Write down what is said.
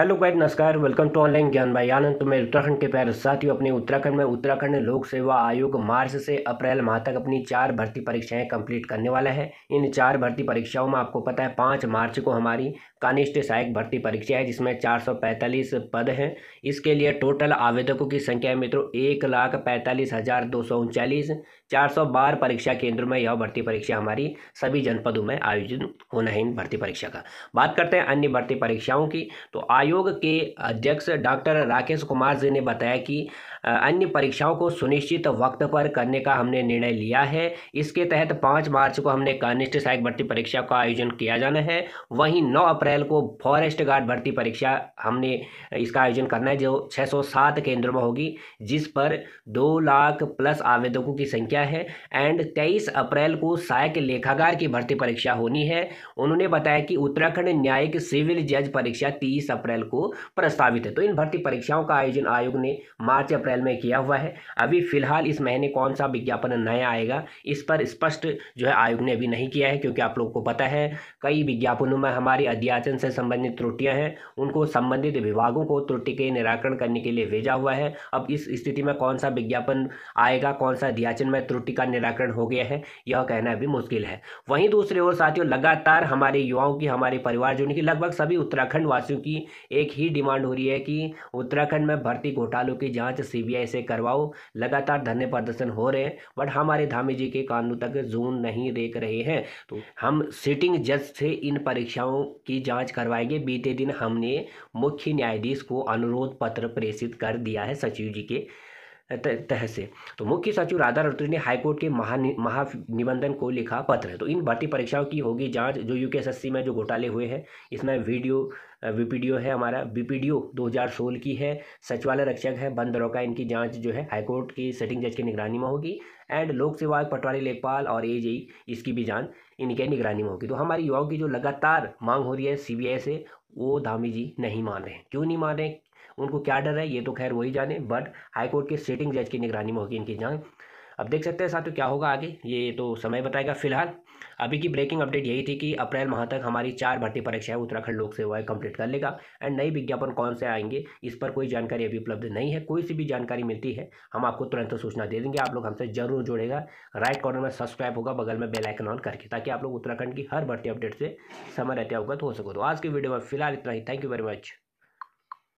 hello guys नमस्कार welcome to online ज्ञान भाई आनंद तो मैं उत्तराखंड के प्यारे साथियों अपने उत्तराखंड में उत्तराखंड लोक सेवा आयोग मार्च से अप्रैल माह तक अपनी चार भर्ती परीक्षाएं कंप्लीट करने वाला है इन चार भर्ती परीक्षाओं में आपको पता है पाँच मार्च को हमारी कानिष्ठ सहायक भर्ती परीक्षा है जिसमें चार पद हैं इसके लिए टोटल आवेदकों की संख्या है मित्रों एक लाख पैंतालीस हज़ार दो सौ उनचालीस चार सौ बारह परीक्षा केंद्रों में यह भर्ती परीक्षा हमारी सभी जनपदों में आयोजित होना है इन भर्ती परीक्षा का बात करते हैं अन्य भर्ती परीक्षाओं की तो आयु आयोग के अध्यक्ष डॉक्टर राकेश कुमार जी ने बताया कि अन्य परीक्षाओं को सुनिश्चित वक्त पर करने का हमने निर्णय लिया है इसके तहत पाँच मार्च को हमने कनिष्ठ सहायक भर्ती परीक्षा का आयोजन किया जाना है वहीं नौ अप्रैल को फॉरेस्ट गार्ड भर्ती परीक्षा हमने इसका आयोजन करना है जो छः सौ सात केंद्रों में होगी जिस पर दो लाख प्लस आवेदकों की संख्या है एंड तेईस अप्रैल को सहायक लेखागार की भर्ती परीक्षा होनी है उन्होंने बताया कि उत्तराखंड न्यायिक सिविल जज परीक्षा तीस अप्रैल अप्रैल को प्रस्तावित है तो इन भर्ती परीक्षाओं का आयोजन आयोग ने मार्च अप्रैल में किया हुआ है अभी फिलहाल इस महीने कौन सा विज्ञापन नया आएगा इस पर स्पष्ट जो है आयोग ने अभी नहीं किया है क्योंकि आप लोग को पता है कई विज्ञापनों में हमारी अध्याचन से संबंधित त्रुटियाँ हैं उनको संबंधित विभागों को त्रुटि के निराकरण करने के लिए भेजा हुआ है अब इस स्थिति में कौन सा विज्ञापन आएगा कौन सा अध्याचन में त्रुटि का निराकरण हो गया है यह कहना भी मुश्किल है वहीं दूसरी ओर साथियों लगातार हमारे युवाओं की हमारे परिवारजनों की लगभग सभी उत्तराखंड वासियों की एक ही डिमांड हो रही है कि उत्तराखंड में भर्ती घोटालों की जांच सीबीआई से करवाओ लगातार धरने प्रदर्शन हो रहे हैं बट हमारे धामी जी के कानून तक जून नहीं देख रहे हैं तो हम सिटिंग जज से इन परीक्षाओं की जाँच करवाएंगे बीते दिन हमने मुख्य न्यायाधीश को अनुरोध पत्र प्रेषित कर दिया है सचिव जी के तह से तो मुख्य सचिव राधा रतूरी ने हाईकोर्ट के महा महानिबंधन को लिखा पत्र तो इन भर्ती परीक्षाओं की होगी जांच जो यू में जो घोटाले हुए हैं इसमें वीडियो वीपीडीओ है हमारा बीपीडीओ 2016 की है सचिवालय रक्षक है बंद दरोका इनकी जांच जो है हाईकोर्ट की सेटिंग जज की निगरानी में होगी एंड लोक सेवा पटवारी लेखपाल और एजेई इसकी भी जांच इनके निगरानी में होगी तो हमारी युवाओं की जो लगातार मांग हो रही है सी से वो धामी जी नहीं मान रहे हैं क्यों नहीं मान रहे उनको क्या डर है ये तो खैर वही जाने बट हाईकोर्ट के सिटिंग जज की निगरानी में होगी इनकी जाँच अब देख सकते हैं साथियों क्या होगा आगे ये तो समय बताएगा फिलहाल अभी की ब्रेकिंग अपडेट यही थी कि अप्रैल माह तक हमारी चार भर्ती परीक्षाएं उत्तराखंड लोक सेवा आयोग कंप्लीट कर लेगा एंड नई विज्ञापन कौन से आएंगे इस पर कोई जानकारी अभी उपलब्ध नहीं है कोई सी भी जानकारी मिलती है हम आपको तुरंत सूचना दे देंगे आप लोग हमसे जरूर जुड़ेगा राइट कॉर्नर में सब्सक्राइब होगा बगल में बेल आइकन ऑन करके ताकि आप लोग उत्तराखंड की हर भर्ती अपडेट से समय रहते अवगत हो सको तो आज की वीडियो में फिलहाल इतना ही थैंक यू वेरी मच